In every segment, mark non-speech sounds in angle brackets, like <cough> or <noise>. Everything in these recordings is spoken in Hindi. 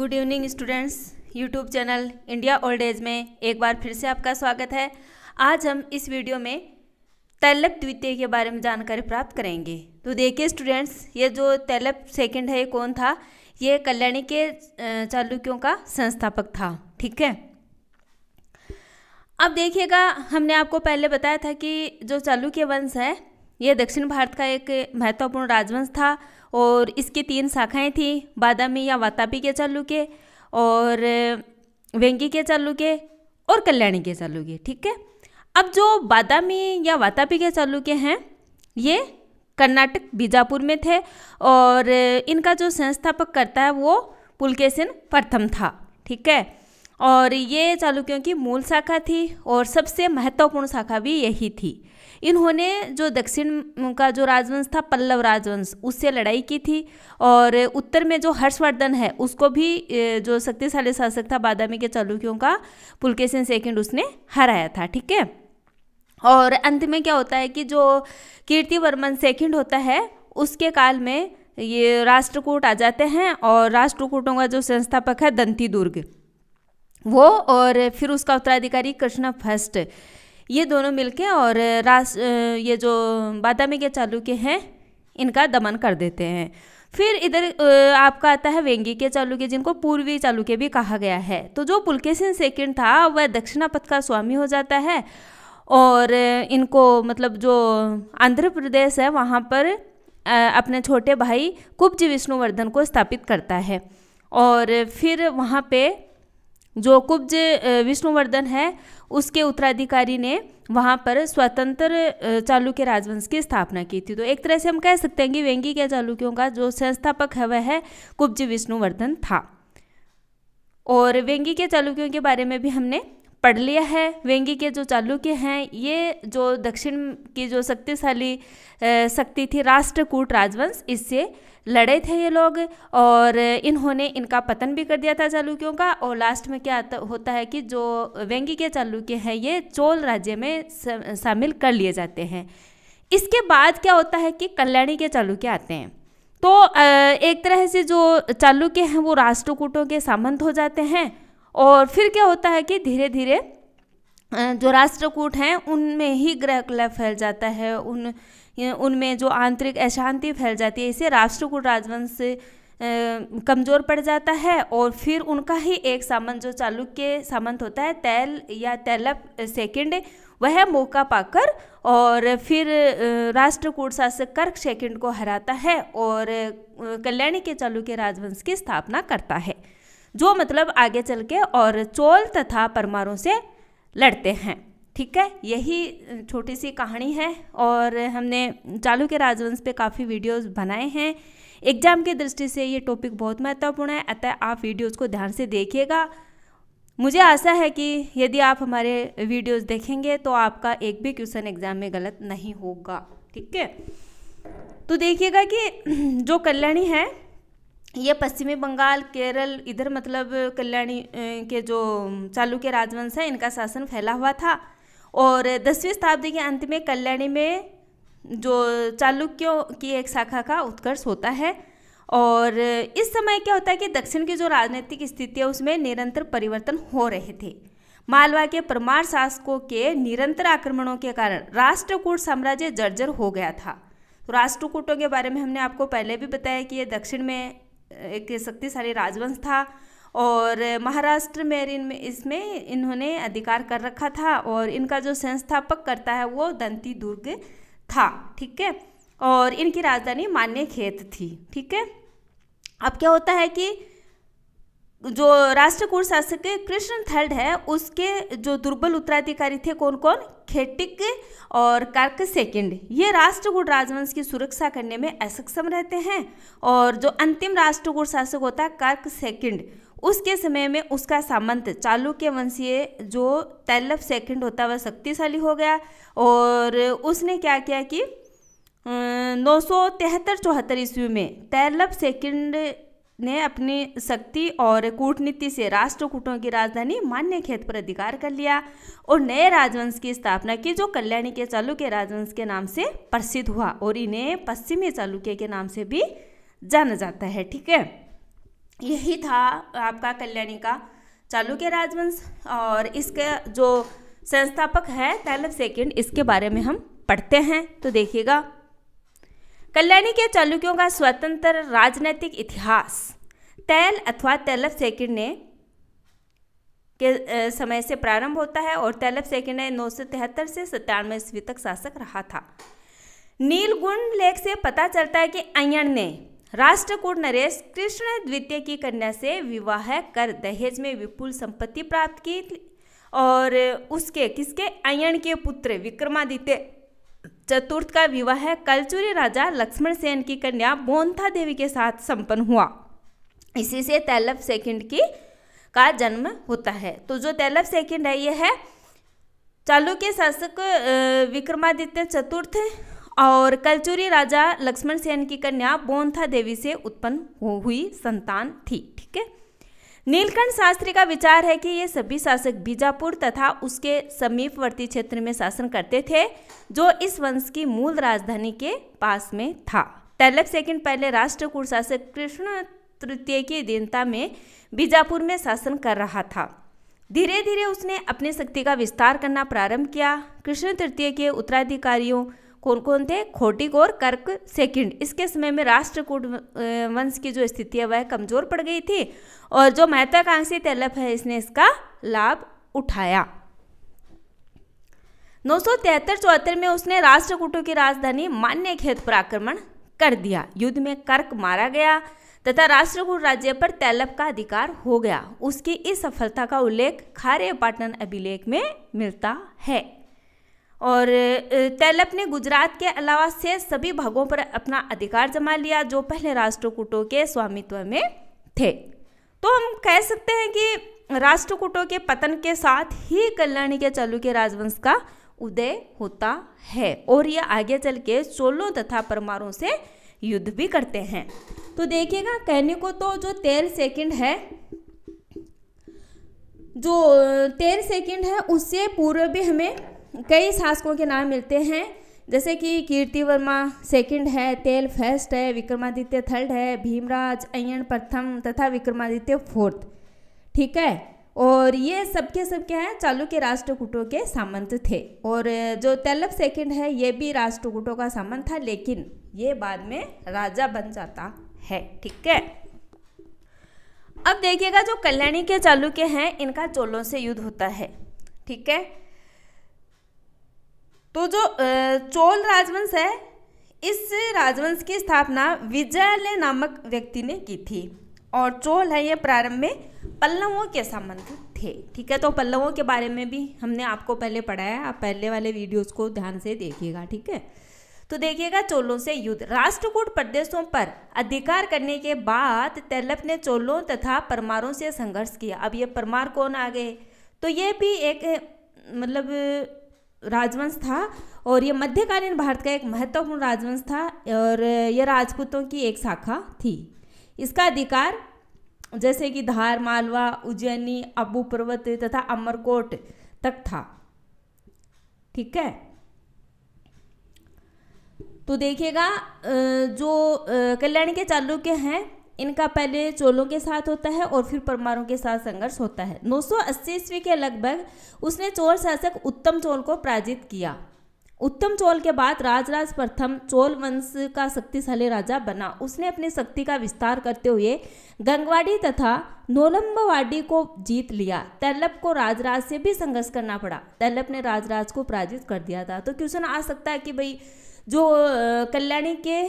good evening students YouTube channel India old age में एक बार फिर से आपका स्वागत है आज हम इस वीडियो में तैलप द्वितीय के बारे में जानकारी प्राप्त करेंगे तो देखिए स्टूडेंट्स ये जो तैलप सेकंड है ये कौन था ये कल्याणी के चालुक्यों का संस्थापक था ठीक है अब देखिएगा हमने आपको पहले बताया था कि जो चालुक्य वंश है यह दक्षिण भारत का एक महत्वपूर्ण राजवंश था और इसकी तीन शाखाएं थी बादामी या वातापी के चालुक्य और वेंगी के चालुक्य और कल्याणी के चालुक्य ठीक है अब जो बादामी या वातापी के चालुक्य हैं ये कर्नाटक बीजापुर में थे और इनका जो संस्थापक करता है वो पुलकेशन प्रथम था ठीक है और ये चालुक्यों की मूल शाखा थी और सबसे महत्वपूर्ण शाखा भी यही थी इन्होंने जो दक्षिण का जो राजवंश था पल्लव राजवंश उससे लड़ाई की थी और उत्तर में जो हर्षवर्धन है उसको भी जो शक्तिशाली शासक था बादामी के चालुक्यों का पुलकेशन सेकंड उसने हराया था ठीक है और अंत में क्या होता है कि जो कीर्तिवर्मन सेकंड होता है उसके काल में ये राष्ट्रकूट आ जाते हैं और राष्ट्रकूटों का जो संस्थापक है दंती दुर्ग वो और फिर उसका उत्तराधिकारी कृष्णा फर्स्ट ये दोनों मिलके और राज ये जो बादामी के चालुक्य हैं इनका दमन कर देते हैं फिर इधर आपका आता है वेंगी के चालुक्य जिनको पूर्वी चालुक्य भी कहा गया है तो जो पुलकेसिन सेकंड था वह दक्षिणापथ का स्वामी हो जाता है और इनको मतलब जो आंध्र प्रदेश है वहाँ पर अपने छोटे भाई कुब्ज विष्णुवर्धन को स्थापित करता है और फिर वहाँ पे जो कुब्ज विष्णुवर्धन है उसके उत्तराधिकारी ने वहाँ पर स्वतंत्र चालुक्य राजवंश की स्थापना की थी तो एक तरह से हम कह सकते हैं कि व्यंगी के चालुक्यों का जो संस्थापक है वह है कुब्ज विष्णुवर्धन था और व्यंगी के चालुक्यों के बारे में भी हमने पढ़ लिया है वेंगी के जो चालुक्य हैं ये जो दक्षिण की जो शक्तिशाली शक्ति थी राष्ट्रकूट राजवंश इससे लड़े थे ये लोग और इन्होंने इनका पतन भी कर दिया था चालुक्यों का और लास्ट में क्या होता है कि जो वेंगी के चालुक्य हैं ये चोल राज्य में शामिल कर लिए जाते हैं इसके बाद क्या होता है कि कल्याणी के चालुक्य आते हैं तो एक तरह से जो चालुक्य हैं वो राष्ट्रकूटों के सामंत हो जाते हैं और फिर क्या होता है कि धीरे धीरे जो राष्ट्रकूट हैं उनमें ही ग्रह कलह फैल जाता है उन उनमें जो आंतरिक अशांति फैल जाती है इसे राष्ट्रकूट राजवंश कमज़ोर पड़ जाता है और फिर उनका ही एक सामंत जो चालुक्य सामंत होता है तैल या तैलप सेकंड वह मौका पाकर और फिर राष्ट्रकूट शासक कर्क सेकंड को हराता है और कल्याणी के चालुक्य राजवंश की स्थापना करता है जो मतलब आगे चल के और चोल तथा परमारों से लड़ते हैं ठीक है यही छोटी सी कहानी है और हमने चालू के राजवंश पे काफ़ी वीडियोस बनाए हैं एग्जाम की दृष्टि से ये टॉपिक बहुत महत्वपूर्ण है अतः आप वीडियोस को ध्यान से देखिएगा मुझे आशा है कि यदि आप हमारे वीडियोस देखेंगे तो आपका एक भी क्वेश्चन एग्जाम में गलत नहीं होगा ठीक है तो देखिएगा कि <clears throat> जो कल्याणी है ये पश्चिमी बंगाल केरल इधर मतलब कल्याणी के जो चालुक्य राजवंश है इनका शासन फैला हुआ था और दसवीं शताब्दी के अंत में कल्याणी में जो चालुक्यों की एक शाखा का उत्कर्ष होता है और इस समय क्या होता है कि दक्षिण की जो राजनीतिक स्थिति है उसमें निरंतर परिवर्तन हो रहे थे मालवा के परमार शासकों के निरंतर आक्रमणों के कारण राष्ट्रकूट साम्राज्य जर्जर हो गया था तो राष्ट्रकूटों के बारे में हमने आपको पहले भी बताया कि ये दक्षिण में एक शक्तिशाली राजवंश था और महाराष्ट्र में इन इसमें इन्होंने अधिकार कर रखा था और इनका जो संस्थापक करता है वो दंती दुर्ग था ठीक है और इनकी राजधानी मान्य खेत थी ठीक है अब क्या होता है कि जो राष्ट्रकूट शासक कृष्ण थर्ड है उसके जो दुर्बल उत्तराधिकारी थे कौन कौन खेटिक और कार्क सेकंड ये राष्ट्रकूट राजवंश की सुरक्षा करने में असक्षम रहते हैं और जो अंतिम राष्ट्रकूट शासक होता है कार्क सेकंड उसके समय में उसका सामंत चालुक्य वंशीय जो तैलभ सेकंड होता वह शक्तिशाली हो गया और उसने क्या किया कि अं, नौ सौ तिहत्तर चौहत्तर ईस्वी में तैलभ सेकंड ने अपनी शक्ति और कूटनीति से राष्ट्रकूटों की राजधानी मान्य खेत पर अधिकार कर लिया और नए राजवंश की स्थापना की जो कल्याणी के चालुक्य राजवंश के नाम से प्रसिद्ध हुआ और इन्हें पश्चिमी चालुक्य के नाम से भी जाना जाता है ठीक है यही था आपका कल्याणी का चालुक्य राजवंश और इसके जो संस्थापक है तैलब सेकेंड इसके बारे में हम पढ़ते हैं तो देखिएगा कल्याणी के चालुक्यों का स्वतंत्र राजनैतिक इतिहास तैल अथवा तैलब सेकिंड ने के समय से प्रारंभ होता है और तैलब सेकिंड ने नौ से तिहत्तर से सत्तानवे ईस्वी तक शासक रहा था नीलगुण लेख से पता चलता है कि अयन ने राष्ट्रकूट नरेश कृष्ण द्वितीय की कन्या से विवाह कर दहेज में विपुल संपत्ति प्राप्त की और उसके किसके अयन के पुत्र विक्रमादित्य चतुर्थ का विवाह कलचुरी राजा लक्ष्मण सेन की कन्या बोनथा देवी के साथ संपन्न हुआ इसी से तैलव सेकंड की का जन्म होता है तो जो तैलव सेकंड है यह है के शासक विक्रमादित्य चतुर्थ और कलचुरी राजा लक्ष्मण सेन की कन्या बोनथा देवी से उत्पन्न हुई संतान थी ठीक है नीलकंठ शास्त्री का विचार है कि ये सभी शासक बीजापुर तथा उसके समीपवर्ती क्षेत्र में शासन करते थे जो इस वंश की मूल राजधानी के पास में था तैलब सेकंड पहले राष्ट्रकूट शासक कृष्ण तृतीय की दीनता में बीजापुर में शासन कर रहा था धीरे धीरे उसने अपनी शक्ति का विस्तार करना प्रारंभ किया कृष्ण तृतीय के उत्तराधिकारियों कौन कौन थे खोटिक और कर्क सेकंड इसके समय में राष्ट्रकूट वंश की जो स्थिति है वह कमजोर पड़ गई थी और जो महत्वाकांक्षी तैलप है इसने इसका लाभ उठाया नौ सौ तिहत्तर चौहत्तर में उसने राष्ट्रकूटों की राजधानी मान्य खेत पर आक्रमण कर दिया युद्ध में कर्क मारा गया तथा राष्ट्रकूट राज्य पर तैलब का अधिकार हो गया उसकी इस सफलता का उल्लेख खारे पाटन अभिलेख में मिलता है और तैलप ने गुजरात के अलावा से सभी भागों पर अपना अधिकार जमा लिया जो पहले राष्ट्रकूटों के स्वामित्व में थे तो हम कह सकते हैं कि राष्ट्रकूटों के पतन के साथ ही कल्याणी के चालुक्य राजवंश का उदय होता है और ये आगे चल के चोलों तथा परमारों से युद्ध भी करते हैं तो देखिएगा कहने को तो जो तेरह सेकंड है जो तेरह सेकंड है उससे पूर्व भी हमें कई शासकों के नाम मिलते हैं जैसे कि कीर्ति वर्मा सेकंड है तेल फर्स्ट है विक्रमादित्य थर्ड है भीमराज अयन प्रथम तथा विक्रमादित्य फोर्थ ठीक है और ये सबके सब क्या है चालुक्य राष्ट्रकूटों के सामंत थे और जो तेलप सेकंड है ये भी राष्ट्रकूटों का सामंत था लेकिन ये बाद में राजा बन जाता है ठीक है अब देखिएगा जो कल्याणी के चालुक्य हैं इनका चोलों से युद्ध होता है ठीक है तो जो चोल राजवंश है इस राजवंश की स्थापना विजयालय नामक व्यक्ति ने की थी और चोल है ये प्रारंभ में पल्लवों के संबंध थे ठीक है तो पल्लवों के बारे में भी हमने आपको पहले पढ़ाया आप पहले वाले वीडियोस को ध्यान से देखिएगा ठीक है तो देखिएगा चोलों से युद्ध राष्ट्रकूट प्रदेशों पर अधिकार करने के बाद तैलप ने चोलों तथा परमारों से संघर्ष किया अब ये परमार कौन आ गए तो ये भी एक मतलब राजवंश था और यह मध्यकालीन भारत का एक महत्वपूर्ण राजवंश था और यह राजपूतों की एक शाखा थी इसका अधिकार जैसे कि धार मालवा उज्जैनी अबू पर्वत तथा अमरकोट तक था ठीक है तो देखिएगा जो कल्याण के चालुक्य हैं इनका पहले चोलों के साथ होता है और फिर परमारों के साथ संघर्ष होता है 980 ईस्वी के लगभग उसने चोल शासक उत्तम चोल को पराजित किया उत्तम चोल के बाद राजराज प्रथम चोल वंश का शक्तिशाली राजा बना उसने अपनी शक्ति का विस्तार करते हुए गंगवाड़ी तथा नोलम्बवाड़ी को जीत लिया तैलप को राजराज से भी संघर्ष करना पड़ा तैलप ने राजराज को पराजित कर दिया था तो क्वेश्चन आ सकता है कि भाई जो कल्याणी के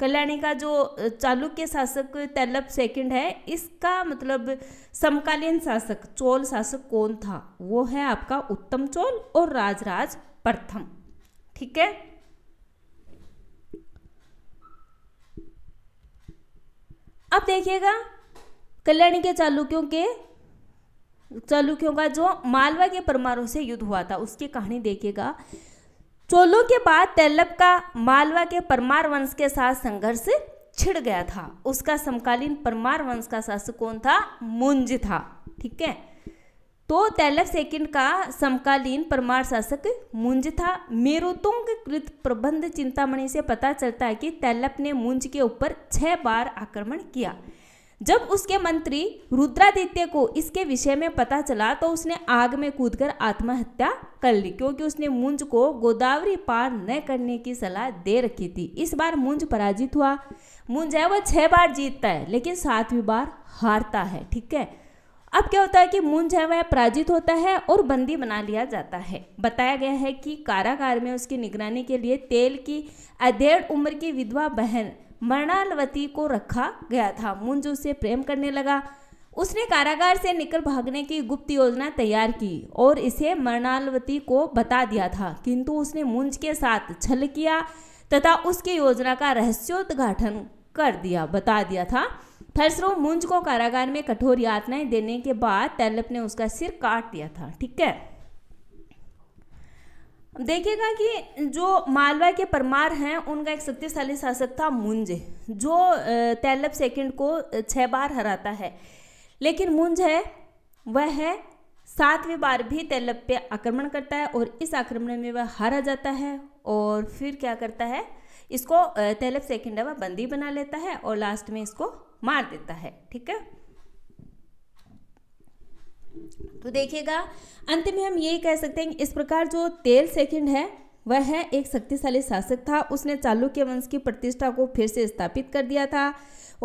कल्याणी का जो चालुक्य शासक तैलब सेकंड है इसका मतलब समकालीन शासक चोल शासक कौन था वो है आपका उत्तम चोल और राजराज प्रथम ठीक है अब देखिएगा कल्याणी के चालुक्यों के चालुक्यों का जो मालवा के परमारों से युद्ध हुआ था उसकी कहानी देखिएगा चोलों के बाद तैलब का मालवा के परमार वंश के साथ संघर्ष छिड़ गया था उसका समकालीन परमार वंश का शासक कौन था मुंज था ठीक है तो तैलब सेकंड का समकालीन परमार शासक मुंज था मेरुतुंग के कृत प्रबंध चिंतामणि से पता चलता है कि तैलब ने मुंज के ऊपर छह बार आक्रमण किया जब उसके मंत्री रुद्रादित्य को इसके विषय में पता चला तो उसने आग में कूदकर आत्महत्या कर ली क्योंकि उसने मुंज को गोदावरी पार न करने की सलाह दे रखी थी इस बार मुंज पराजित हुआ मुंज है वह छह बार जीतता है लेकिन सातवीं बार हारता है ठीक है अब क्या होता है कि मुंज है वह पराजित होता है और बंदी बना लिया जाता है बताया गया है कि कारागार में उसकी निगरानी के लिए तेल की अधेड़ उम्र की विधवा बहन मरणालवती को रखा गया था मुंज उससे प्रेम करने लगा उसने कारागार से निकल भागने की गुप्त योजना तैयार की और इसे मरणालवती को बता दिया था किंतु उसने मुंज के साथ छल किया तथा उसकी योजना का रहस्योद्घाटन कर दिया बता दिया था फलस्वरूप मुंज को कारागार में कठोर यातनाएं देने के बाद तैलप ने उसका सिर काट दिया था ठीक है देखिएगा कि जो मालवा के परमार हैं उनका एक शक्तिशाली शासक था मुंज जो तैलब सेकंड को छः बार हराता है लेकिन मुंज है वह है सातवीं बार भी तैलब पे आक्रमण करता है और इस आक्रमण में वह हारा जाता है और फिर क्या करता है इसको तैलब सेकंड वह बंदी बना लेता है और लास्ट में इसको मार देता है ठीक है तो देखिएगा अंत में हम ये कह सकते हैं इस प्रकार जो तेल सेकंड है वह है एक शक्तिशाली शासक था उसने चालुक्य वंश की प्रतिष्ठा को फिर से स्थापित कर दिया था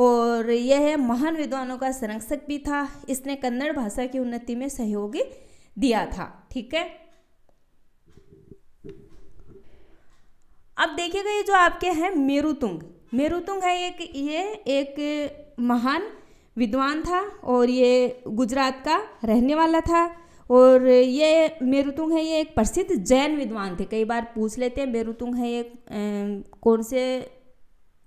और यह महान विद्वानों का संरक्षक भी था इसने कन्नड़ भाषा की उन्नति में सहयोग दिया था ठीक है अब देखिएगा ये जो आपके हैं मेरुतुंग मेरुतुंग है एक ये एक महान विद्वान था और ये गुजरात का रहने वाला था और ये मेरुतुंग है ये एक प्रसिद्ध जैन विद्वान थे कई बार पूछ लेते हैं मेरुतुंग है ये कौन से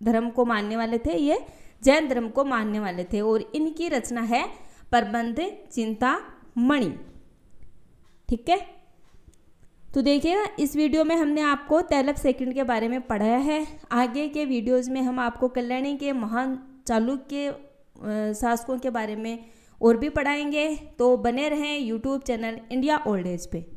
धर्म को मानने वाले थे ये जैन धर्म को मानने वाले थे और इनकी रचना है प्रबंध चिंता मणि ठीक है तो देखिएगा इस वीडियो में हमने आपको तैलक सेकंड के बारे में पढ़ाया है आगे के वीडियोज़ में हम आपको कल्याणी के महान चालुक्य शासकों के बारे में और भी पढ़ाएंगे तो बने रहें YouTube channel India old age पे